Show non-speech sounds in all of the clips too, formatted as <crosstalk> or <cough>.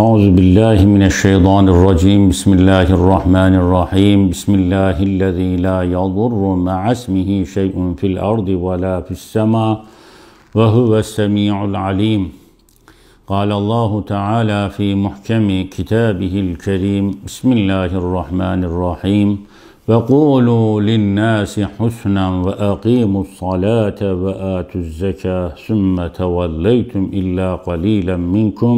أعوذ بالله من الشيطان الرجيم بسم الله الرحمن الرحيم بسم الله الذي لا يضر مع اسمه شيء في الأرض ولا في السماء وهو السميع العليم قال الله تعالى في محكم كتابه الكريم بسم الله الرحمن الرحيم وقولوا للناس حسنا وأقيموا الصلاة وآتوا الزكاة ثم توليتم إلا قليلا منكم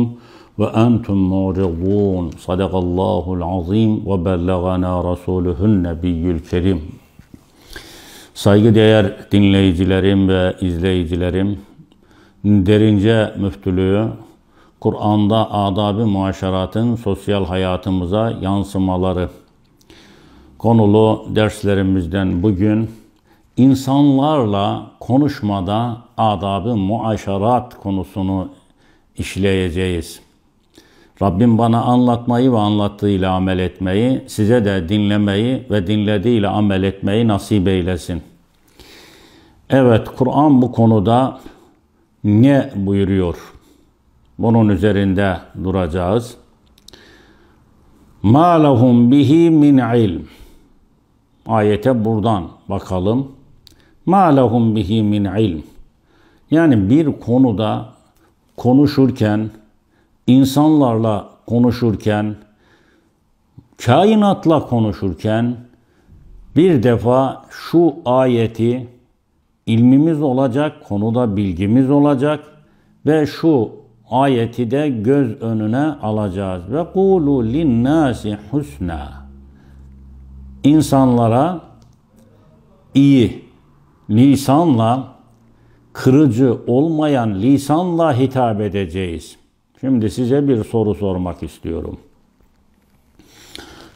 Ve وأنتم معرضون صدق الله العظيم وبلغنا رسوله النبي kerim Saygıdeğer dinleyicilerim ve izleyicilerim, derince müftülüğü, Kur'an'da adab-ı muaşeratın sosyal hayatımıza yansımaları konulu derslerimizden bugün insanlarla konuşmada adab-ı muaşerat konusunu işleyeceğiz. Rabbim bana anlatmayı ve anlattığıyla amel etmeyi, size de dinlemeyi ve dinlediğiyle amel etmeyi nasip eylesin. Evet, Kur'an bu konuda ne buyuruyor? Bunun üzerinde duracağız. مَا لَهُمْ بِهِ مِنْ ilm. Ayete buradan bakalım. مَا لَهُمْ بِهِ مِنْ ilm. Yani bir konuda konuşurken, insanlarla konuşurken, kainatla konuşurken bir defa şu ayeti ilmimiz olacak, konuda bilgimiz olacak ve şu ayeti de göz önüne alacağız. Ve kulu linnâsi husna. İnsanlara iyi lisanla, kırıcı olmayan lisanla hitap edeceğiz.'' Şimdi size bir soru sormak istiyorum.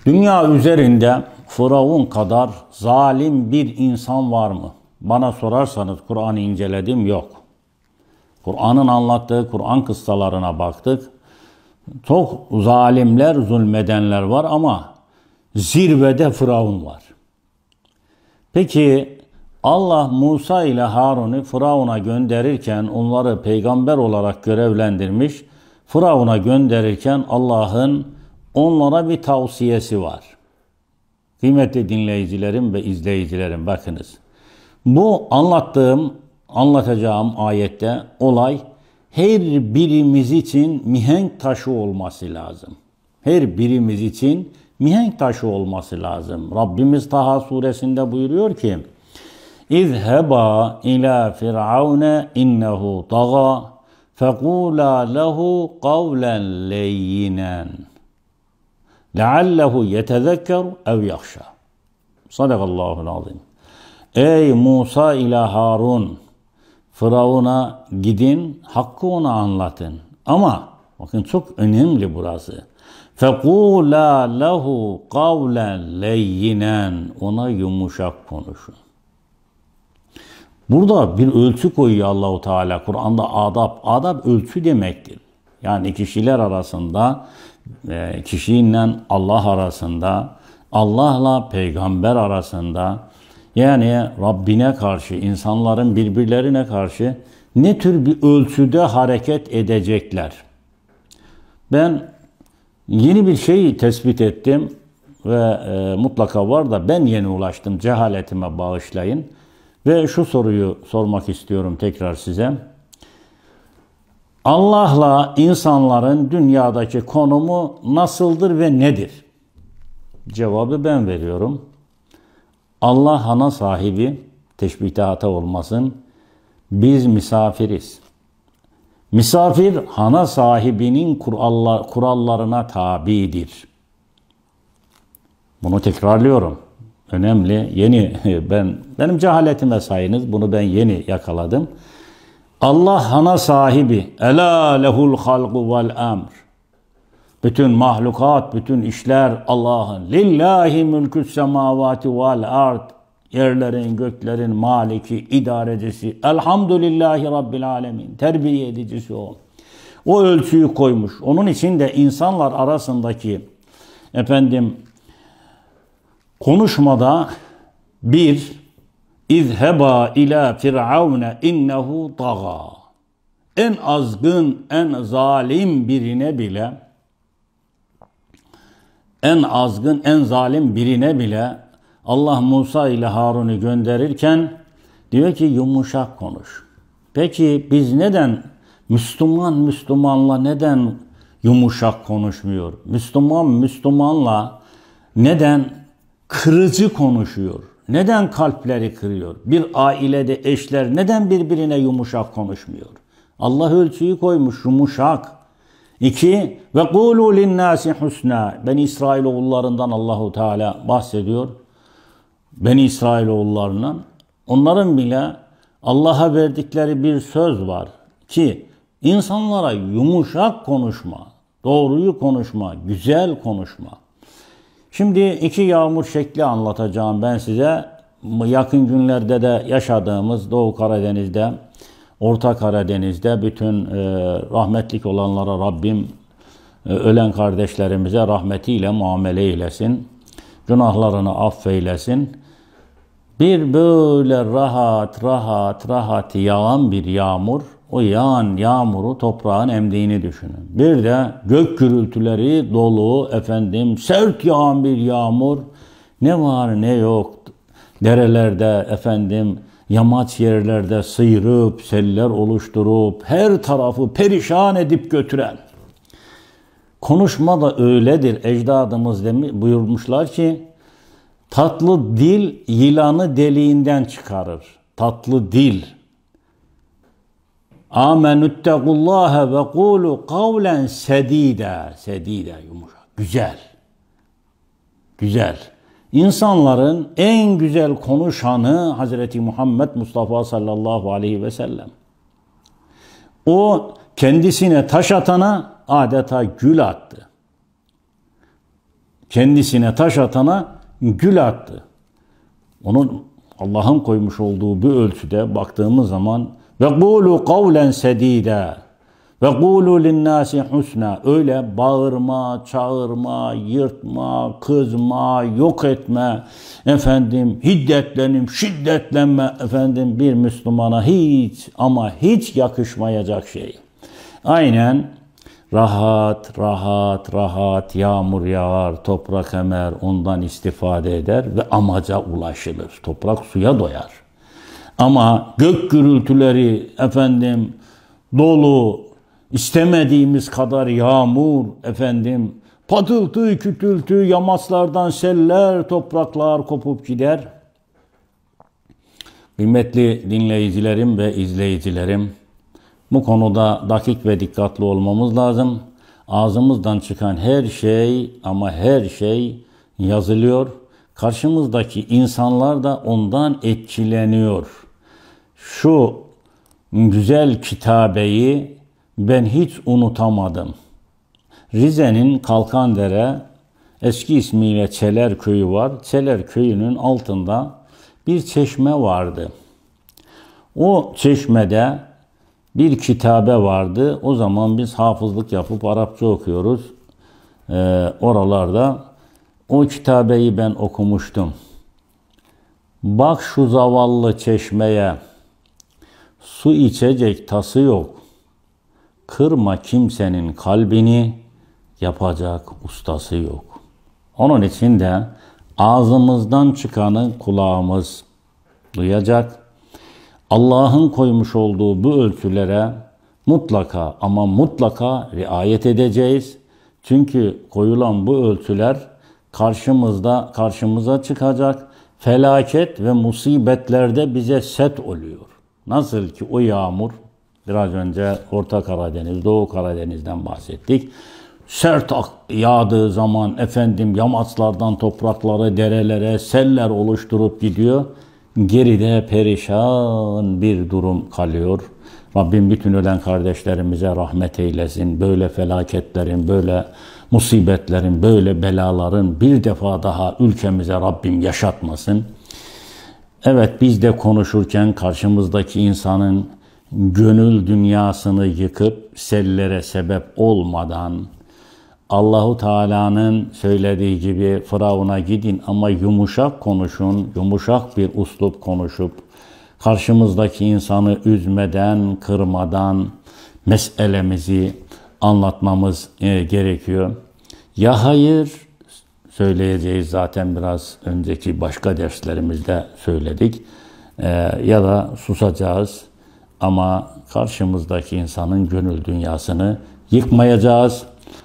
Dünya üzerinde Firavun kadar zalim bir insan var mı? Bana sorarsanız Kur'an'ı inceledim yok. Kur'an'ın anlattığı Kur'an kıssalarına baktık. Çok zalimler, zulmedenler var ama zirvede Firavun var. Peki Allah Musa ile Harun'u Firavun'a gönderirken onları peygamber olarak görevlendirmiş Firavun'a gönderirken Allah'ın onlara bir tavsiyesi var. Kıymetli dinleyicilerim ve izleyicilerim bakınız. Bu anlattığım, anlatacağım ayette olay her birimiz için mihenk taşı olması lazım. Her birimiz için mihenk taşı olması lazım. Rabbimiz Taha suresinde buyuruyor ki İzheba ila firavune innehu taga فَقُولَا لَهُ قَوْلًا لَيِّنًا لَعَلَّهُ يَتَذَكَّرُ اَوْ يَخْشَى Sadakallahu azim. Ey Musa ile Harun, Firavun'a gidin, hakkı ona anlatın. Ama bakın çok önemli burası. فَقُولَا لَهُ قَوْلًا لَيِّنًا Ona yumuşak konuşun. Burada bir ölçü koyuyor Allahu Teala Kur'an'da adab. Adab ölçü demektir. Yani kişiler arasında, e, kişiyle Allah arasında, Allah'la peygamber arasında yani Rabbine karşı, insanların birbirlerine karşı ne tür bir ölçüde hareket edecekler? Ben yeni bir şeyi tespit ettim ve e, mutlaka var da ben yeni ulaştım. Cehaletime bağışlayın. Ve şu soruyu sormak istiyorum tekrar size. Allah'la insanların dünyadaki konumu nasıldır ve nedir? Cevabı ben veriyorum. Allah ana sahibi, teşbihte hata olmasın, biz misafiriz. Misafir hana sahibinin kurallarına tabidir. Bunu tekrarlıyorum önemli. Yeni <laughs> ben benim cehaletime sayınız. Bunu ben yeni yakaladım. Allah hana sahibi. Ela lehul halku vel emr. Bütün mahlukat, bütün işler Allah'ın. Lillahi mülkü semavati vel ard. Yerlerin, göklerin maliki, idarecisi. Elhamdülillahi Rabbil alemin. Terbiye edicisi o. O ölçüyü koymuş. Onun için de insanlar arasındaki efendim konuşmada bir izheba ila firavne innehu daga. En azgın, en zalim birine bile en azgın, en zalim birine bile Allah Musa ile Harun'u gönderirken diyor ki yumuşak konuş. Peki biz neden Müslüman Müslümanla neden yumuşak konuşmuyor? Müslüman Müslümanla neden kırıcı konuşuyor. Neden kalpleri kırıyor? Bir ailede eşler neden birbirine yumuşak konuşmuyor? Allah ölçüyü koymuş yumuşak. İki ve kulu linnâsi husna. Ben İsrail oğullarından Allahu Teala bahsediyor. Ben İsrail oğullarından. onların bile Allah'a verdikleri bir söz var ki insanlara yumuşak konuşma, doğruyu konuşma, güzel konuşma. Şimdi iki yağmur şekli anlatacağım ben size. Yakın günlerde de yaşadığımız Doğu Karadeniz'de, Orta Karadeniz'de bütün e, rahmetlik olanlara Rabbim e, ölen kardeşlerimize rahmetiyle muamele eylesin. Günahlarını affeylesin. Bir böyle rahat rahat rahat yağan bir yağmur o yağan yağmuru toprağın emdiğini düşünün. Bir de gök gürültüleri dolu efendim sert yağan bir yağmur ne var ne yok derelerde efendim yamaç yerlerde sıyırıp seller oluşturup her tarafı perişan edip götüren. Konuşma da öyledir. Ecdadımız demi, buyurmuşlar ki tatlı dil yılanı deliğinden çıkarır. Tatlı dil Amenüttegullâhe ve kulu kavlen sedide. Sedide yumuşak. Güzel. Güzel. İnsanların en güzel konuşanı Hazreti Muhammed Mustafa sallallahu aleyhi ve sellem. O kendisine taş atana adeta gül attı. Kendisine taş atana gül attı. Onun Allah'ın koymuş olduğu bir ölçüde baktığımız zaman ve kulu kavlen sedida. Ve kulu linnâsi husna. Öyle bağırma, çağırma, yırtma, kızma, yok etme. Efendim hiddetlenim, şiddetlenme. Efendim bir Müslümana hiç ama hiç yakışmayacak şey. Aynen rahat, rahat, rahat yağmur yağar, toprak emer, ondan istifade eder ve amaca ulaşılır. Toprak suya doyar. Ama gök gürültüleri efendim dolu istemediğimiz kadar yağmur efendim patıltı kütültü yamaslardan seller topraklar kopup gider. Kıymetli dinleyicilerim ve izleyicilerim bu konuda dakik ve dikkatli olmamız lazım. Ağzımızdan çıkan her şey ama her şey yazılıyor. Karşımızdaki insanlar da ondan etkileniyor.'' şu güzel kitabeyi ben hiç unutamadım. Rize'nin Kalkandere eski ismiyle Çeler Köyü var. Çeler Köyü'nün altında bir çeşme vardı. O çeşmede bir kitabe vardı. O zaman biz hafızlık yapıp Arapça okuyoruz. Ee, oralarda o kitabeyi ben okumuştum. Bak şu zavallı çeşmeye.'' Su içecek tası yok. Kırma kimsenin kalbini yapacak ustası yok. Onun için de ağzımızdan çıkanı kulağımız duyacak. Allah'ın koymuş olduğu bu ölçülere mutlaka ama mutlaka riayet edeceğiz. Çünkü koyulan bu ölçüler karşımızda karşımıza çıkacak. Felaket ve musibetlerde bize set oluyor. Nasıl ki o yağmur biraz önce Orta Karadeniz, Doğu Karadeniz'den bahsettik. Sert yağdığı zaman efendim yamaçlardan topraklara, derelere seller oluşturup gidiyor. Geride perişan bir durum kalıyor. Rabbim bütün ölen kardeşlerimize rahmet eylesin. Böyle felaketlerin, böyle musibetlerin, böyle belaların bir defa daha ülkemize Rabbim yaşatmasın. Evet biz de konuşurken karşımızdaki insanın gönül dünyasını yıkıp sellere sebep olmadan Allahu Teala'nın söylediği gibi Firavun'a gidin ama yumuşak konuşun, yumuşak bir uslup konuşup karşımızdaki insanı üzmeden, kırmadan meselemizi anlatmamız e, gerekiyor. Ya hayır söyleyeceğiz zaten biraz önceki başka derslerimizde söyledik. Ee, ya da susacağız ama karşımızdaki insanın gönül dünyasını yıkmayacağız.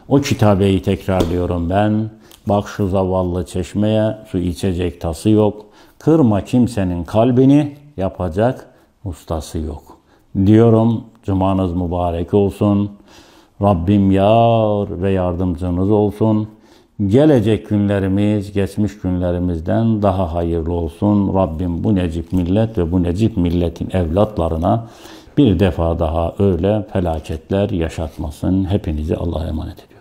O kitabeyi tekrarlıyorum ben. Bak şu zavallı çeşmeye su içecek tası yok. Kırma kimsenin kalbini yapacak ustası yok. Diyorum cumanız mübarek olsun. Rabbim yar ve yardımcınız olsun.'' gelecek günlerimiz geçmiş günlerimizden daha hayırlı olsun. Rabbim bu necip millet ve bu necip milletin evlatlarına bir defa daha öyle felaketler yaşatmasın. Hepinizi Allah'a emanet ediyorum.